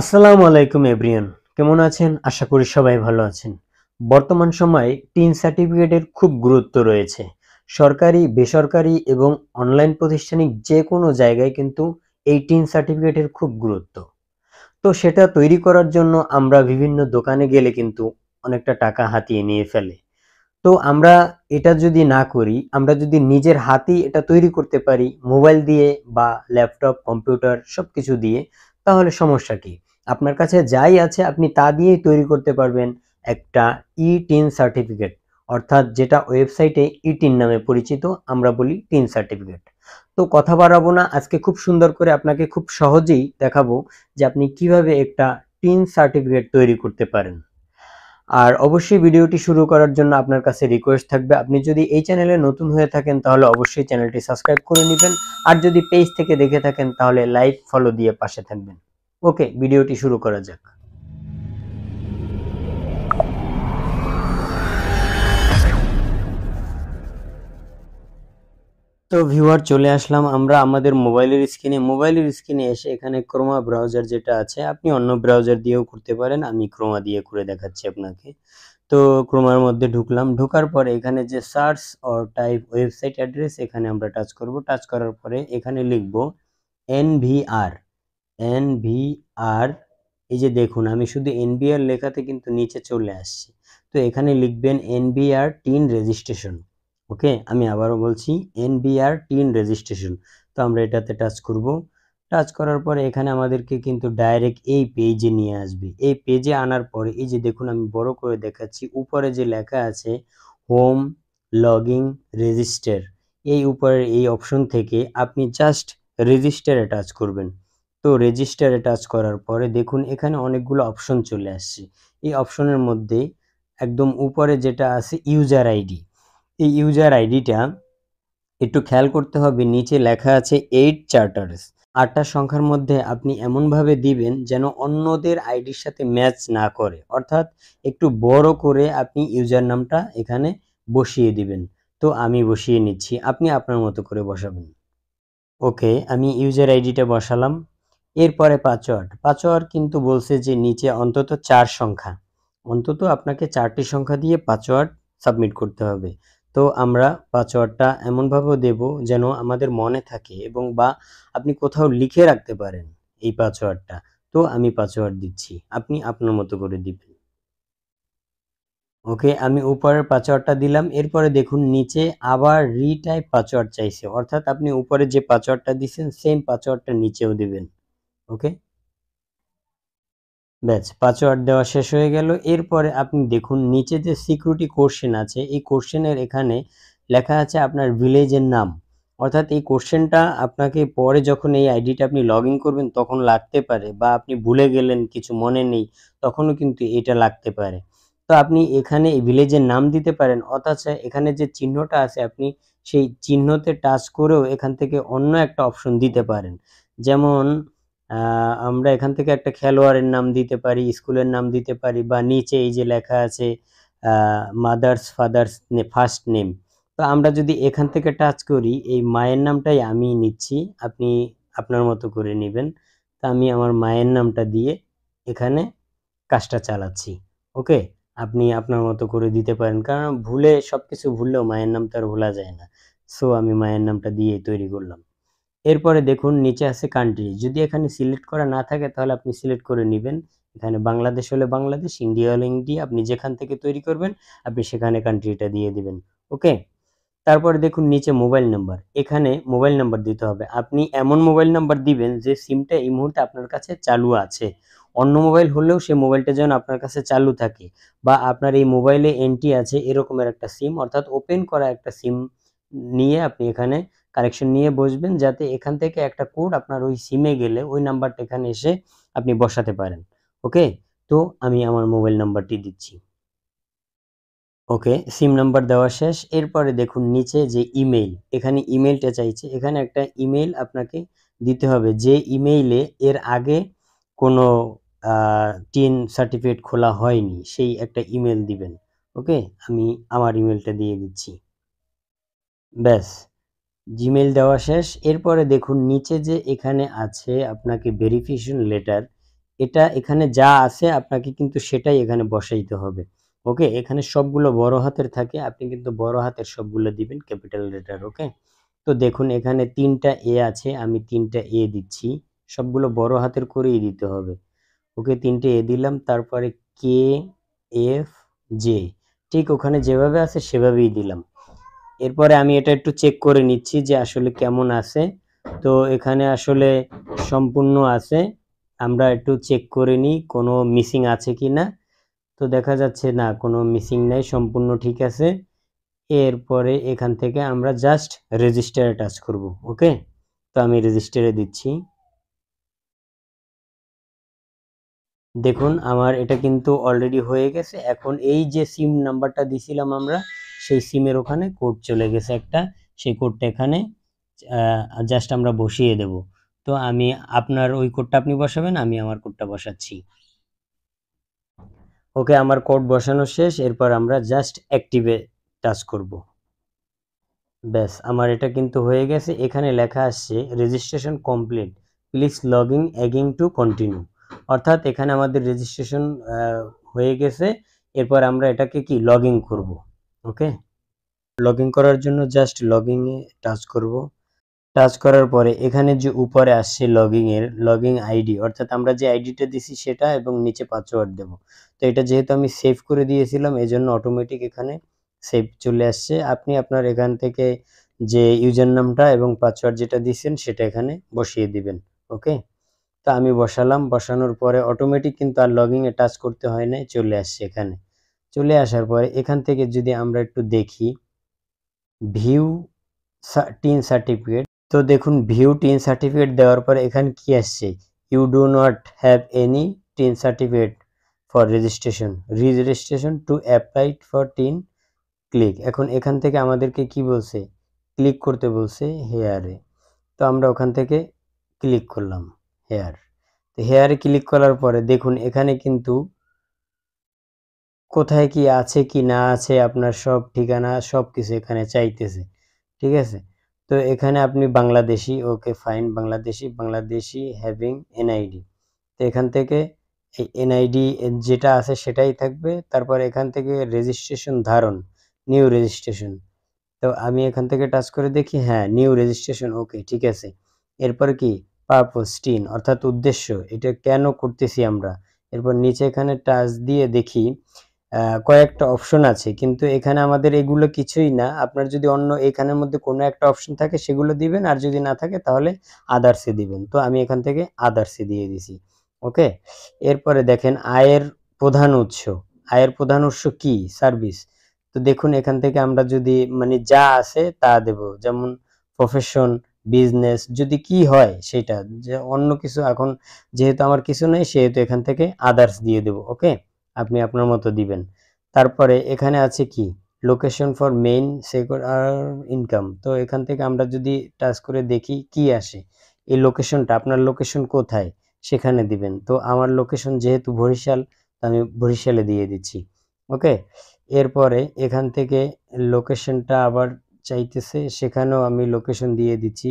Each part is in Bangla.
আসসালামু আলাইকুম এভরিয়ান কেমন আছেন আশা করি সবাই ভালো আছেন বর্তমান সময়ে টিন সার্টিফিকেটের খুব গুরুত্ব রয়েছে সরকারি বেসরকারি এবং অনলাইন প্রতিষ্ঠানিক যে কোনো জায়গায় কিন্তু এই টিন সার্টিফিকেটের খুব গুরুত্ব তো সেটা তৈরি করার জন্য আমরা বিভিন্ন দোকানে গেলে কিন্তু অনেকটা টাকা হাতিয়ে নিয়ে ফেলে তো আমরা এটা যদি না করি আমরা যদি নিজের হাতেই এটা তৈরি করতে পারি মোবাইল দিয়ে বা ল্যাপটপ কম্পিউটার সব কিছু দিয়ে তাহলে সমস্যা কি আপনার কাছে যাই আছে আপনি তা দিয়েই তৈরি করতে পারবেন একটা ই টিন সার্টিফিকেট অর্থাৎ যেটা ওয়েবসাইটে ই টিন নামে পরিচিত আমরা বলি টিন সার্টিফিকেট তো কথা বাড়াবো না আজকে খুব সুন্দর করে আপনাকে খুব সহজেই দেখাবো যে আপনি কিভাবে একটা টিন সার্টিফিকেট তৈরি করতে পারেন আর অবশ্যই ভিডিওটি শুরু করার জন্য আপনার কাছে রিকোয়েস্ট থাকবে আপনি যদি এই চ্যানেলে নতুন হয়ে থাকেন তাহলে অবশ্যই চ্যানেলটি সাবস্ক্রাইব করে নেবেন আর যদি পেজ থেকে দেখে থাকেন তাহলে লাইক ফলো দিয়ে পাশে থাকবেন ওকে ভিডিওটি শুরু করা যাক তো ভিউয়ার চলে আসলাম আমরা আমাদের মোবাইলের স্ক্রিনে মোবাইলের স্ক্রিনে এসে এখানে ক্রোমা ব্রাউজার যেটা আছে আপনি অন্য ব্রাউজার দিয়েও করতে পারেন আমি ক্রোমা দিয়ে করে দেখাচ্ছি আপনাকে তো ক্রোমার মধ্যে ঢুকলাম ঢোকার পরে এখানে যে search or type website address এখানে আমরা টাচ করব টাচ করার পরে এখানে লিখব এনভিআর এনভিআর এই যে দেখুন আমি শুধু এনভিআর লেখাতে কিন্তু নিচে চলে আসছি তো এখানে লিখবেন এনভিআর টিন রেজিস্ট্রেশন ওকে আমি আবারও বলছি এনবিআর টিন রেজিস্ট্রেশন তো আমরা এটাতে টাচ করব টাচ করার পরে এখানে আমাদেরকে কিন্তু ডাইরেক্ট এই পেজে নিয়ে আসবে এই পেজে আনার পরে এই যে দেখুন আমি বড় করে দেখাচ্ছি উপরে যে লেখা আছে হোম লগিং রেজিস্টার এই উপরের এই অপশন থেকে আপনি জাস্ট রেজিস্টারে টাচ করবেন তো রেজিস্টারে টাচ করার পরে দেখুন এখানে অনেকগুলো অপশন চলে আসছে এই অপশনের মধ্যে একদম উপরে যেটা আছে ইউজার আইডি এই ইউজার আইডিটা একটু খেয়াল করতে হবে নিচে লেখা আছে এইট চার্টার্স আটটা সংখ্যার মধ্যে আপনি এমনভাবে দিবেন যেন অন্যদের আইডির সাথে ম্যাচ না করে অর্থাৎ একটু বড় করে আপনি ইউজার নামটা এখানে বসিয়ে দিবেন তো আমি বসিয়ে নিচ্ছি আপনি আপনার মতো করে বসাবেন ওকে আমি ইউজার আইডিটা বসালাম এরপরে পাঁচওয়ার্ড পাঁচওয়ার্ড কিন্তু বলছে যে নিচে অন্তত চার সংখ্যা অন্তত আপনাকে চারটি সংখ্যা দিয়ে পাঁচওয়ার্ড সাবমিট করতে হবে তো আমরা পাসওয়ার্ডটা এমনভাবেও দেব যেন আমাদের মনে থাকে এবং বা আপনি কোথাও লিখে রাখতে পারেন এই পাসওয়ার্ডটা তো আমি পাসওয়ার্ড দিচ্ছি আপনি আপনার মতো করে দিবেন ওকে আমি উপরের পাসওয়ার্ডটা দিলাম এরপরে দেখুন নিচে আবার রিটাইপ পাসওয়ার্ড চাইছে অর্থাৎ আপনি উপরে যে পাসওয়ার্ডটা দিচ্ছেন সেম পাসওয়ার্ডটা নিচেও দিবেন ওকে ব্যাস পাসওয়ার্ড দেওয়া শেষ হয়ে গেল এরপরে আপনি দেখুন নিচে যে সিকিউরিটি কোশ্চেন আছে এই কোশ্চেনের এখানে লেখা আছে আপনার ভিলেজের নাম অর্থাৎ এই কোশ্চেনটা আপনাকে পরে যখন এই আইডিটা আপনি লগ করবেন তখন লাগতে পারে বা আপনি ভুলে গেলেন কিছু মনে নেই তখনও কিন্তু এটা লাগতে পারে তো আপনি এখানে এই ভিলেজের নাম দিতে পারেন অথচ এখানে যে চিহ্নটা আছে আপনি সেই চিহ্নতে টাচ করেও এখান থেকে অন্য একটা অপশন দিতে পারেন যেমন আমরা এখান থেকে একটা খেলোয়াড়ের নাম দিতে পারি স্কুলের নাম দিতে পারি বা নিচে এই যে লেখা আছে মাদার্স ফাদার্স ফার্স্ট নেম তো আমরা যদি এখান থেকে টাচ করি এই মায়ের নামটাই আমি নিচ্ছি আপনি আপনার মতো করে নেবেন তো আমি আমার মায়ের নামটা দিয়ে এখানে কাজটা চালাচ্ছি ওকে আপনি আপনার মতো করে দিতে পারেন কারণ ভুলে সব কিছু ভুললেও মায়ের নাম তো আর ভোলা যায় না সো আমি মায়ের নামটা দিয়ে তৈরি করলাম এরপরে দেখুন নিচে আছে কান্ট্রি যদি এখানে সিলেক্ট করা না থাকে তাহলে আপনি সিলেক্ট করে নেবেন এখানে বাংলাদেশ হলে বাংলাদেশ ইন্ডিয়া হলে ইন্ডিয়া আপনি যেখান থেকে তৈরি করবেন আপনি সেখানে কান্ট্রিটা দিয়ে দিবেন ওকে তারপরে দেখুন নিচে মোবাইল নাম্বার এখানে মোবাইল নাম্বার দিতে হবে আপনি এমন মোবাইল নাম্বার দিবেন যে সিমটা এই মুহূর্তে আপনার কাছে চালু আছে অন্য মোবাইল হলেও সেই মোবাইলটা যেন আপনার কাছে চালু থাকে বা আপনার এই মোবাইলে এন্ট্রি আছে এরকমের একটা সিম অর্থাৎ ওপেন করা একটা সিম নিয়ে আপনি এখানে কারেকশন নিয়ে বসবেন যাতে এখান থেকে একটা কোড আপনার ওই সিমে গেলে ওই নাম্বারটা এখানে এসে আপনি বসাতে পারেন ওকে তো আমি আমার মোবাইল নাম্বারটি দিচ্ছি ওকে সিম নাম্বার দেওয়া শেষ এরপরে দেখুন নিচে যে ইমেইল এখানে ইমেইলটা চাইছে এখানে একটা ইমেইল আপনাকে দিতে হবে যে ইমেইলে এর আগে কোনো টিন সার্টিফিকেট খোলা হয়নি সেই একটা ইমেল দিবেন ওকে আমি আমার ইমেলটা দিয়ে দিচ্ছি ব্যাস জিমেল দেওয়া শেষ এরপরে দেখুন নিচে যে এখানে আছে আপনাকে ভেরিফিকেশন লেটার এটা এখানে যা আছে আপনাকে কিন্তু সেটাই এখানে বসাইতে হবে ওকে এখানে সবগুলো বড় হাতের থাকে আপনি কিন্তু বড় হাতের সবগুলো দিবেন ক্যাপিটাল লেটার ওকে তো দেখুন এখানে তিনটা এ আছে আমি তিনটা এ দিচ্ছি সবগুলো বড় হাতের করেই দিতে হবে ওকে তিনটে এ দিলাম তারপরে কে এফ জে ঠিক ওখানে যেভাবে আছে সেভাবেই দিলাম এরপরে আমি এটা একটু চেক করে নিচ্ছি যে আসলে কেমন আছে তো এখানে আসলে সম্পূর্ণ আছে আমরা একটু চেক করে নিই কোনো মিসিং আছে কি না তো দেখা যাচ্ছে না কোনো মিসিং নাই সম্পূর্ণ ঠিক আছে এরপরে এখান থেকে আমরা জাস্ট রেজিস্টারে টাচ করব ওকে তো আমি রেজিস্টারে দিচ্ছি দেখুন আমার এটা কিন্তু অলরেডি হয়ে গেছে এখন এই যে সিম নাম্বারটা দিছিলাম আমরা সেই সিমের ওখানে কোড চলে গেছে একটা সেই কোডটা এখানে জাস্ট আমরা বসিয়ে দেব তো আমি আপনার ওই কোডটা আপনি বসাবেন আমি আমার কোডটা বসাচ্ছি ওকে আমার কোড বসানো শেষ এরপর আমরা জাস্ট অ্যাক্টিভে টাচ করব ব্যাস আমার এটা কিন্তু হয়ে গেছে এখানে লেখা আসছে registration complete please log in again to continue অর্থাৎ এখানে আমাদের রেজিস্ট্রেশন হয়ে গেছে এরপর আমরা এটাকে কি লগ ইন করবো ওকে লগ করার জন্য জাস্ট লগিংয়ে টাচ করব টাচ করার পরে এখানে যে উপরে আসছে লগিংয়ের লগিং আইডি অর্থাৎ আমরা যে আইডিটা দিছি সেটা এবং নিচে পাসওয়ার্ড দেব তো এটা যেহেতু আমি সেভ করে দিয়েছিলাম এজন্য অটোমেটিক এখানে সেভ চলে আসছে আপনি আপনার এখান থেকে যে ইউজার নামটা এবং পাসওয়ার্ড যেটা দিচ্ছেন সেটা এখানে বসিয়ে দিবেন ওকে তা আমি বসালাম বসানোর পরে অটোমেটিক কিন্তু আর লগিংয়ে টাচ করতে হয় নাই চলে আসছে এখানে চলে আসার পরে এখান থেকে যদি আমরা একটু দেখি ভিউ টিন সার্টিফিকেট তো দেখুন ভিউ টিন সার্টিফিকেট দেওয়ার পরে এখানে কি আসছে you do not have any TIN certificate for registration registration to apply for TIN click এখন এখান থেকে আমাদেরকে কি বলছে ক্লিক করতে বলছে হেয়ারে তো আমরা ওখান থেকে ক্লিক করলাম হেয়ার তো হেয়ারে ক্লিক করার পরে দেখুন এখানে কিন্তু কোথায় কি আছে কি না আছে আপনার সব ঠিকানা সব কিছু এখানে চাইতেছে ঠিক আছে তো এখানে আপনি Bangladeshi okay fine Bangladeshi Bangladeshi having NID তো এখান থেকে এই এনআইডি যেটা আছে সেটাই থাকবে তারপর এখান থেকে রেজিস্ট্রেশন ধারণ নিউ রেজিস্ট্রেশন তো আমি এখান থেকে টাচ করে দেখি হ্যাঁ নিউ রেজিস্ট্রেশন ওকে ঠিক আছে এরপর কি পারপোজ টিন অর্থাৎ উদ্দেশ্য এটা কেন করতেছি আমরা এরপর নিচে এখানে টাচ দিয়ে দেখি কয়েকটা অপশন আছে কিন্তু এখানে আমাদের এগুলো কিছুই না আপনার যদি অন্য এখানের মধ্যে কোনো একটা অপশন থাকে সেগুলো দিবেন আর যদি না থাকে তাহলে আদার্সে দিবেন তো আমি এখান থেকে আদার্সে দিয়ে দিছি ওকে এরপরে দেখেন আয়ের প্রধান উৎস আয়ের প্রধান উৎস কি সার্ভিস তো দেখুন এখান থেকে আমরা যদি মানে যা আছে তা দেব যেমন প্রফেশন বিজনেস যদি কি হয় সেটা যে অন্য কিছু এখন যেহেতু আমার কিছু নেই সেহেতু এখান থেকে আদার্স দিয়ে দেব ওকে আপনি আপনার মতো দিবেন তারপরে এখানে আছে কি location for main secular income তো এখান থেকে আমরা যদি টাচ করে দেখি কি আসে এই লোকেশনটা আপনার লোকেশন কোথায় সেখানে দিবেন তো আমার লোকেশন যেহেতু বরিশাল আমি বরিশালে দিয়ে দিচ্ছি ওকে এরপরে এখান থেকে লোকেশনটা আবার চাইতেছে সেখানেও আমি লোকেশন দিয়ে দিচ্ছি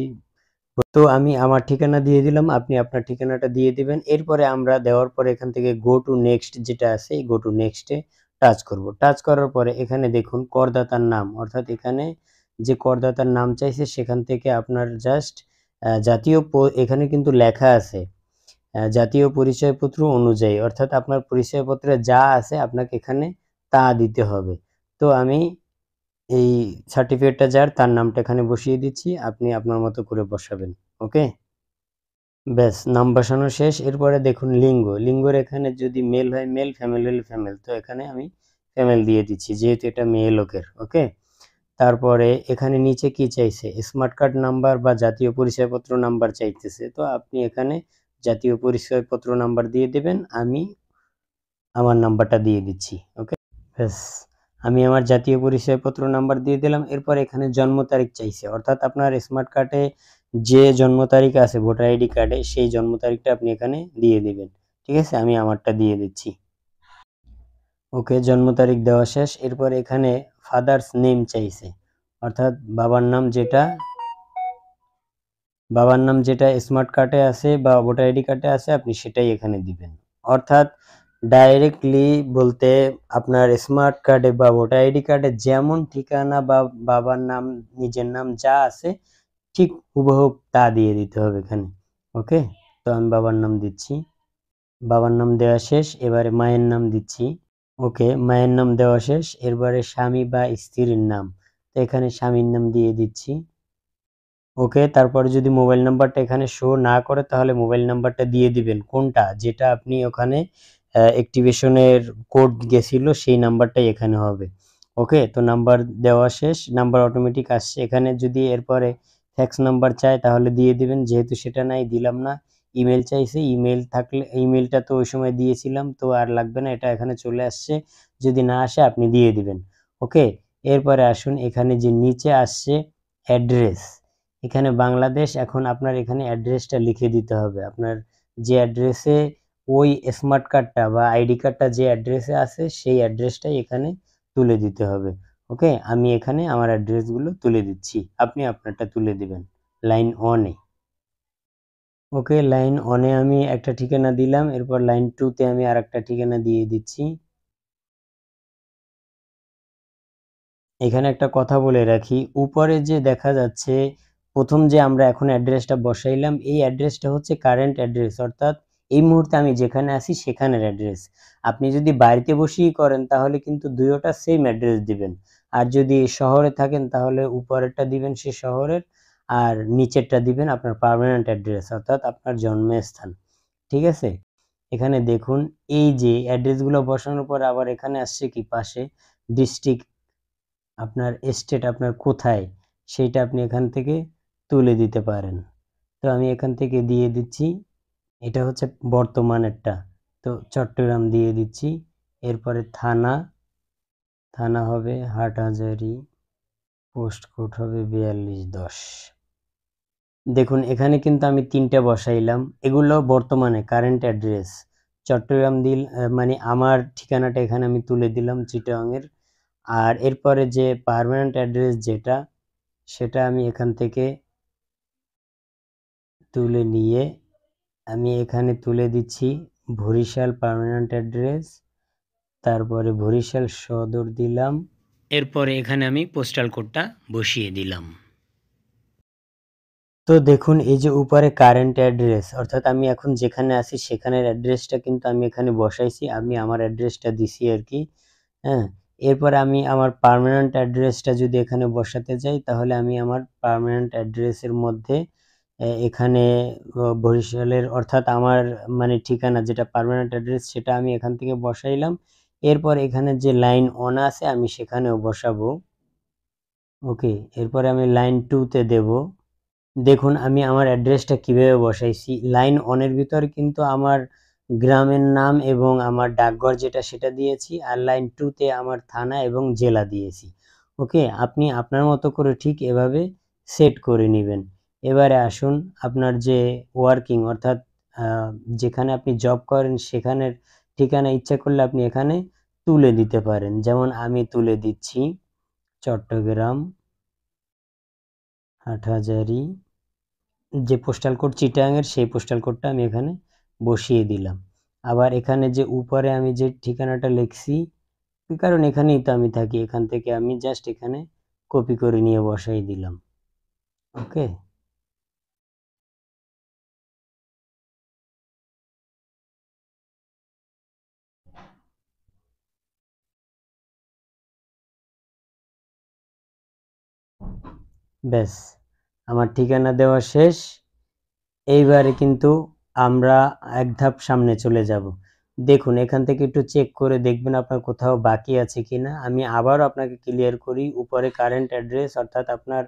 তো আমি আমার ঠিকানা দিয়ে দিলাম আপনি আপনার ঠিকানাটা দিয়ে দিবেন এরপরে আমরা দেওয়ার পরে এখান থেকে গো টু নেক্সট যেটা আছে গো টু নেক্সটে টাচ করব টাচ করার পরে এখানে দেখুন করদাতার নাম অর্থাৎ এখানে যে করদাতার নাম চাইছে সেখান থেকে আপনার জাস্ট জাতীয় এখানে কিন্তু লেখা আছে জাতীয় পরিচয়পত্র অনুযায়ী অর্থাৎ আপনার পরিচয়পত্রে যা আছে আপনাকে এখানে তা দিতে হবে তো আমি এই সার্টিফিকেটটা যার তার নামটা এখানে বসিয়ে দিচ্ছি আপনি আপনার মতো করে বসাবেন ওকে ব্যাস নাম বসানো শেষ এরপরে দেখুন লিঙ্গ লিঙ্গর এখানে যদি মেল হয় মেল ফ্যামেল হলে ফ্যামেল তো এখানে আমি ফ্যামেল দিয়ে দিচ্ছি যেহেতু এটা মেয়ে লোকের ওকে তারপরে এখানে নিচে কি চাইছে স্মার্ট কার্ড নাম্বার বা জাতীয় পরিচয়পত্র নাম্বার চাইতেছে তো আপনি এখানে জাতীয় পরিচয়পত্র নাম্বার দিয়ে দেবেন আমি আমার নাম্বারটা দিয়ে দিচ্ছি ওকে ব্যাস আমি আমার জাতীয় পরিচয়পত্র নাম্বার দিয়ে দিলাম এরপর এখানে জন্ম তারিখ চাইছে অর্থাৎ আপনার স্মার্ট কার্ডে যে জন্ম তারিখ আছে ভোটার আইডি কার্ডে সেই জন্ম তারিখটা আপনি এখানে দিয়ে দিবেন ঠিক আছে আমি আমারটা দিয়ে দিচ্ছি ওকে জন্ম তারিখ দেওয়া শেষ এরপর এখানে ফাদার্স নেম চাইছে অর্থাৎ বাবার নাম যেটা বাবার নাম যেটা স্মার্ট কার্ডে আছে বা ভোটার আইডি কার্ডে আছে আপনি সেটাই এখানে দিবেন অর্থাৎ ডাইরেক্টলি বলতে আপনার স্মার্ট কার্ডে বা ভোটার আইডি কার্ডে যেমন ঠিকানা বা বাবার নাম নিজের নাম যা আছে ঠিক হুবহুব তা দিয়ে দিতে হবে এখানে ওকে তো আমি বাবার নাম দিচ্ছি বাবার নাম দেওয়া শেষ এবারে মায়ের নাম দিচ্ছি ওকে মায়ের নাম দেওয়া শেষ এরপরে স্বামী বা স্ত্রীর নাম তো এখানে স্বামীর নাম দিয়ে দিচ্ছি ওকে তারপর যদি মোবাইল নাম্বারটা এখানে শো না করে তাহলে মোবাইল নাম্বারটা দিয়ে দিবেন কোনটা যেটা আপনি ওখানে অ্যাক্টিভেশনের কোড গেছিলো সেই নাম্বারটাই এখানে হবে ওকে তো নাম্বার দেওয়া শেষ নাম্বার অটোমেটিক আসছে এখানে যদি এরপরে ফ্যাক্স নাম্বার চায় তাহলে দিয়ে দিবেন যেহেতু সেটা নাই দিলাম না ইমেল চাইছে ইমেল থাকলে ইমেলটা তো ওই সময় দিয়েছিলাম তো আর লাগবে না এটা এখানে চলে আসছে যদি না আসে আপনি দিয়ে দিবেন ওকে এরপরে আসুন এখানে যে নিচে আসছে অ্যাড্রেস এখানে বাংলাদেশ এখন আপনার এখানে অ্যাড্রেসটা লিখে দিতে হবে আপনার যে অ্যাড্রেসে ওই স্মার্ট কার্ডটা বা আইডি কার্ডটা যে অ্যাড্রেসে আছে সেই অ্যাড্রেসটাই এখানে তুলে দিতে হবে ওকে আমি এখানে আমার অ্যাড্রেসগুলো তুলে দিচ্ছি আপনি আপনারটা তুলে দিবেন লাইন ওয়ানে ওকে লাইন ওয়ানে আমি একটা ঠিকানা দিলাম এরপর লাইন টুতে আমি আর একটা ঠিকানা দিয়ে দিচ্ছি এখানে একটা কথা বলে রাখি উপরে যে দেখা যাচ্ছে প্রথম যে আমরা এখন অ্যাড্রেসটা বসাইলাম এই অ্যাড্রেসটা হচ্ছে কারেন্ট অ্যাড্রেস অর্থাৎ এই মুহূর্তে আমি যেখানে আছি সেখানের অ্যাড্রেস আপনি যদি বাড়িতে বসেই করেন তাহলে কিন্তু দুয়োটা সেম অ্যাড্রেস দিবেন আর যদি শহরে থাকেন তাহলে উপরেরটা দিবেন সে শহরের আর নিচেরটা দিবেন আপনার পারমানেন্ট অ্যাড্রেস অর্থাৎ আপনার জন্মস্থান ঠিক আছে এখানে দেখুন এই যে অ্যাড্রেসগুলো বসানোর পর আবার এখানে আসছে কি পাশে ডিস্ট্রিক্ট আপনার স্টেট আপনার কোথায় সেইটা আপনি এখান থেকে তুলে দিতে পারেন তো আমি এখান থেকে দিয়ে দিচ্ছি এটা হচ্ছে বর্তমানেরটা তো চট্টগ্রাম দিয়ে দিচ্ছি এরপরে থানা থানা হবে হাটহাজারি পোস্ট কোড হবে বিয়াল্লিশ দশ দেখুন এখানে কিন্তু আমি তিনটে বসাইলাম এগুলো বর্তমানে কারেন্ট অ্যাড্রেস চট্টগ্রাম দিল মানে আমার ঠিকানাটা এখানে আমি তুলে দিলাম চিটাংয়ের আর এরপরে যে পারমানেন্ট অ্যাড্রেস যেটা সেটা আমি এখান থেকে তুলে নিয়ে আমি এখানে তুলে দিচ্ছি ভরিশাল পারমানেন্ট অ্যাড্রেস তারপরে ভরিশাল সদর দিলাম এরপরে এখানে আমি পোস্টাল কোডটা বসিয়ে দিলাম তো দেখুন এই যে উপরে কারেন্ট অ্যাড্রেস অর্থাৎ আমি এখন যেখানে আছি সেখানের অ্যাড্রেসটা কিন্তু আমি এখানে বসাইছি আমি আমার অ্যাড্রেসটা দিছি আর কি হ্যাঁ এরপর আমি আমার পারমানেন্ট অ্যাড্রেসটা যদি এখানে বসাতে যাই তাহলে আমি আমার পারমানেন্ট অ্যাড্রেসের মধ্যে এখানে বরিশালের অর্থাৎ আমার মানে ঠিকানা যেটা পারমানেন্ট অ্যাড্রেস সেটা আমি এখান থেকে বসাইলাম এরপর এখানে যে লাইন অন আছে আমি সেখানেও বসাবো ওকে এরপরে আমি লাইন টুতে দেব দেখুন আমি আমার অ্যাড্রেসটা কিভাবে বসাইছি লাইন অনের ভিতর কিন্তু আমার গ্রামের নাম এবং আমার ডাকঘর যেটা সেটা দিয়েছি আর লাইন টুতে আমার থানা এবং জেলা দিয়েছি ওকে আপনি আপনার মতো করে ঠিক এভাবে সেট করে নেবেন এবারে আসুন আপনার যে ওয়ার্কিং অর্থাৎ যেখানে আপনি জব করেন সেখানের ঠিকানা ইচ্ছা করলে আপনি এখানে তুলে দিতে পারেন যেমন আমি তুলে দিচ্ছি চট্টগ্রাম হাটহাজারি যে পোস্টাল কোড চিটাঙের সেই পোস্টাল কোডটা আমি এখানে বসিয়ে দিলাম আবার এখানে যে উপরে আমি যে ঠিকানাটা লিখছি কারণ এখানেই তো আমি থাকি এখান থেকে আমি জাস্ট এখানে কপি করে নিয়ে বসাই দিলাম ওকে ব্যাস আমার ঠিকানা দেওয়া শেষ এইবারে কিন্তু আমরা এক ধাপ সামনে চলে যাব দেখুন এখান থেকে একটু চেক করে দেখবেন আপনার কোথাও বাকি আছে কি না আমি আবারও আপনাকে ক্লিয়ার করি উপরে কারেন্ট অ্যাড্রেস অর্থাৎ আপনার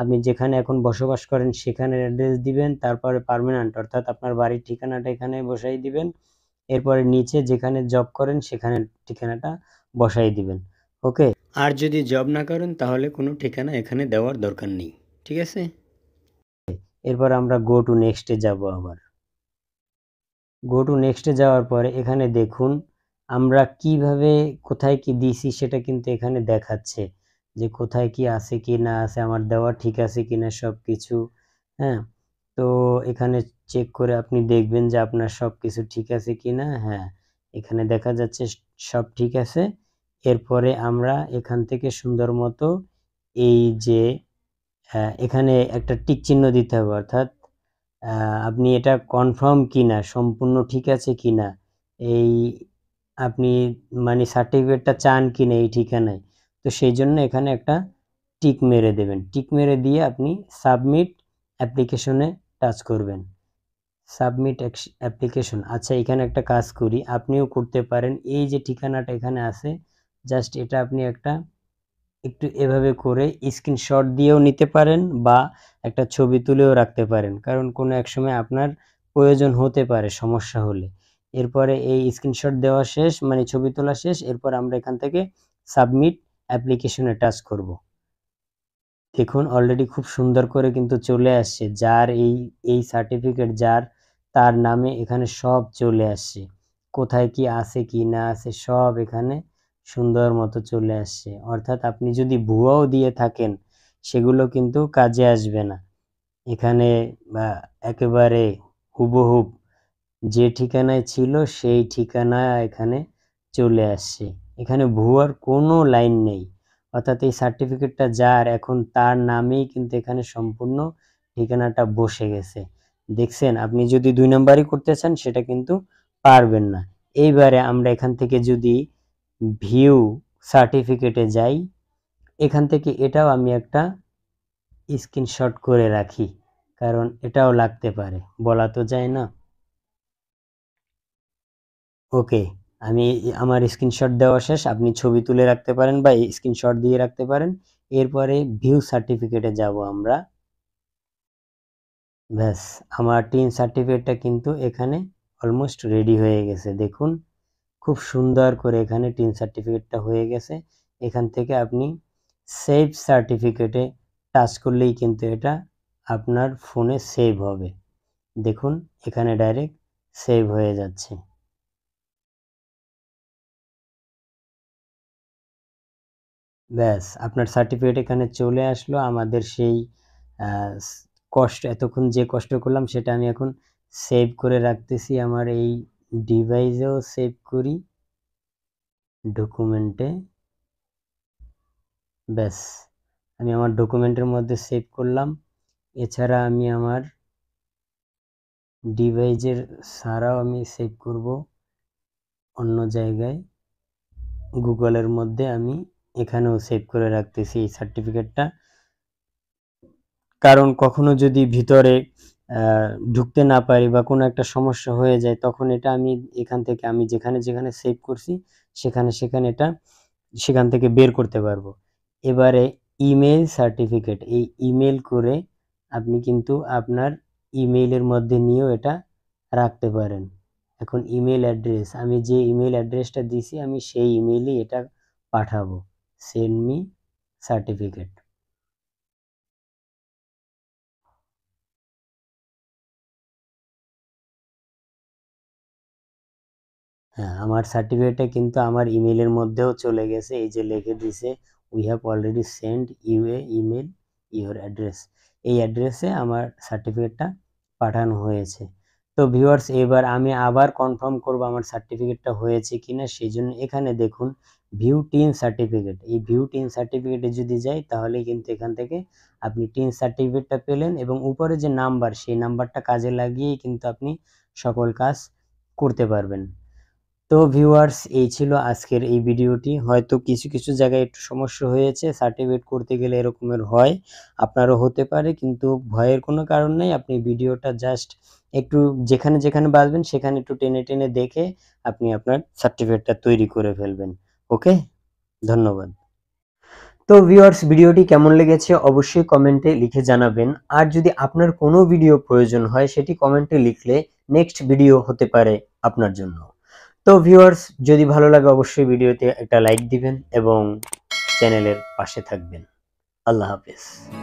আপনি যেখানে এখন বসবাস করেন সেখানে অ্যাড্রেস দিবেন তারপরে পারমানেন্ট অর্থাৎ আপনার বাড়ির ঠিকানাটা এখানে বসাই দিবেন এরপরে নিচে যেখানে জব করেন সেখানে ঠিকানাটা বসাই দিবেন ওকে আর যদি জব না করেন তাহলে কোনো ঠিকানা এখানে দেওয়ার দরকার নেই ঠিক আছে এরপর আমরা গো টু নেক্সটে যাব আবার গো টু নেক্সটে যাওয়ার পরে এখানে দেখুন আমরা কিভাবে কোথায় কি দিছি সেটা কিন্তু এখানে দেখাচ্ছে যে কোথায় কি আছে কি না আছে আমার দেওয়া ঠিক আছে কি না সব কিছু হ্যাঁ তো এখানে চেক করে আপনি দেখবেন যে আপনার সব কিছু ঠিক আছে কি না হ্যাঁ এখানে দেখা যাচ্ছে সব ঠিক আছে এরপরে আমরা এখান থেকে সুন্দর মতো এই যে এখানে একটা টিক চিহ্ন দিতে হবে অর্থাৎ আপনি এটা কনফার্ম কিনা সম্পূর্ণ ঠিক আছে কিনা এই আপনি মানে সার্টিফিকেটটা চান কিনা এই ঠিকানায় তো সেই জন্য এখানে একটা টিক মেরে দেবেন টিক মেরে দিয়ে আপনি সাবমিট অ্যাপ্লিকেশনে টাচ করবেন সাবমিট অ্যাপ্লিকেশন আচ্ছা এখানে একটা কাজ করি আপনিও করতে পারেন এই যে ঠিকানাটা এখানে আছে জাস্ট এটা আপনি একটা একটু এভাবে করে স্ক্রিনশট দিয়েও নিতে পারেন বা একটা ছবি তুলেও রাখতে পারেন কারণ কোনো এক সময় আপনার প্রয়োজন হতে পারে সমস্যা হলে এরপরে এই স্ক্রিনশট দেওয়া শেষ মানে ছবি তোলা শেষ এরপর আমরা এখান থেকে সাবমিট অ্যাপ্লিকেশনে টাচ করব। দেখুন অলরেডি খুব সুন্দর করে কিন্তু চলে আসছে যার এই এই সার্টিফিকেট যার তার নামে এখানে সব চলে আসছে কোথায় কি আছে কি না আছে সব এখানে সুন্দর মতো চলে আসছে অর্থাৎ আপনি যদি ভুয়াও দিয়ে থাকেন সেগুলো কিন্তু কাজে আসবে না এখানে বা একেবারে হুবহুব যে ঠিকানায় ছিল সেই ঠিকানা এখানে চলে আসছে এখানে ভুয়ার কোনো লাইন নেই অর্থাৎ এই সার্টিফিকেটটা যার এখন তার নামেই কিন্তু এখানে সম্পূর্ণ ঠিকানাটা বসে গেছে দেখছেন আপনি যদি দুই নম্বরই করতে চান সেটা কিন্তু পারবেন না এইবারে আমরা এখান থেকে যদি ভিউ সার্টিফিকেটে যাই এখান থেকে এটাও আমি একটা স্ক্রিনশট করে রাখি কারণ এটাও লাগতে পারে বলা তো যায় না ওকে আমি আমার স্ক্রিনশট দেওয়া শেষ আপনি ছবি তুলে রাখতে পারেন বা স্ক্রিনশট দিয়ে রাখতে পারেন এরপরে ভিউ সার্টিফিকেটে যাব আমরা ব্যাস আমার টিন সার্টিফিকেটটা কিন্তু এখানে অলমোস্ট রেডি হয়ে গেছে দেখুন খুব সুন্দর করে এখানে টিন সার্টিফিকেটটা হয়ে গেছে এখান থেকে আপনি সেভ সার্টিফিকেটে টাচ করলেই কিন্তু এটা আপনার ফোনে সেভ হবে দেখুন এখানে ডাইরেক্ট সেভ হয়ে যাচ্ছে ব্যাস আপনার সার্টিফিকেট এখানে চলে আসলো আমাদের সেই কষ্ট এতক্ষণ যে কষ্ট করলাম সেটা আমি এখন সেভ করে রাখতেছি আমার এই ডিভাইসেও সেভ করি ডকুমেন্টে ব্যাস আমি আমার ডকুমেন্টের মধ্যে সেভ করলাম এছাড়া আমি আমার ডিভাইসের সারাও আমি সেভ করব অন্য জায়গায় গুগলের মধ্যে আমি এখানেও সেভ করে রাখতেছি এই সার্টিফিকেটটা কারণ কখনো যদি ভিতরে ঢুকতে না পারি বা কোনো একটা সমস্যা হয়ে যায় তখন এটা আমি এখান থেকে আমি যেখানে যেখানে সেভ করছি সেখানে সেখানে এটা সেখান থেকে বের করতে পারবো এবারে ইমেল সার্টিফিকেট এই ইমেল করে আপনি কিন্তু আপনার ইমেইলের মধ্যে নিয়েও এটা রাখতে পারেন এখন ইমেল অ্যাড্রেস আমি যে ইমেল অ্যাড্রেসটা দিছি আমি সেই ইমেইলেই এটা পাঠাবো সেন্ড মি সার্টিফিকেট হ্যাঁ আমার সার্টিফিকেটটা কিন্তু আমার ইমেলের মধ্যেও চলে গেছে এই যে লিখে দিছে we have already send you a email your address এই অ্যাড্রেসে আমার সার্টিফিকেটটা পাঠানো হয়েছে তো ভিউয়ার্স এবার আমি আবার কনফার্ম করব আমার সার্টিফিকেটটা হয়েছে কিনা সেই জন্য এখানে দেখুন ভিউ টিন সার্টিফিকেট এই ভিউ টিন সার্টিফিকেটে যদি যাই তাহলে কিন্তু এখান থেকে আপনি টিন সার্টিফিকেটটা পেলেন এবং উপরে যে নাম্বার সেই নাম্বারটা কাজে লাগিয়েই কিন্তু আপনি সকল কাজ করতে পারবেন তো ভিউয়ার্স এই ছিল আজকের এই ভিডিওটি হয়তো কিছু কিছু জায়গায় একটু সমস্যা হয়েছে সার্টিফিকেট করতে গেলে এরকমের হয় আপনারও হতে পারে কিন্তু ভয়ের কোনো কারণ নেই আপনি ভিডিওটা জাস্ট একটু যেখানে যেখানে বাজবেন সেখানে একটু টেনে টেনে দেখে আপনি আপনার সার্টিফিকেটটা তৈরি করে ফেলবেন ওকে ধন্যবাদ তো ভিউয়ার্স ভিডিওটি কেমন লেগেছে অবশ্যই কমেন্টে লিখে জানাবেন আর যদি আপনার কোনো ভিডিও প্রয়োজন হয় সেটি কমেন্টে লিখলে নেক্সট ভিডিও হতে পারে আপনার জন্য তো ভিউয়ার্স যদি ভালো লাগে অবশ্যই ভিডিওতে একটা লাইক দিবেন এবং চ্যানেলের পাশে থাকবেন আল্লাহ হাফিজ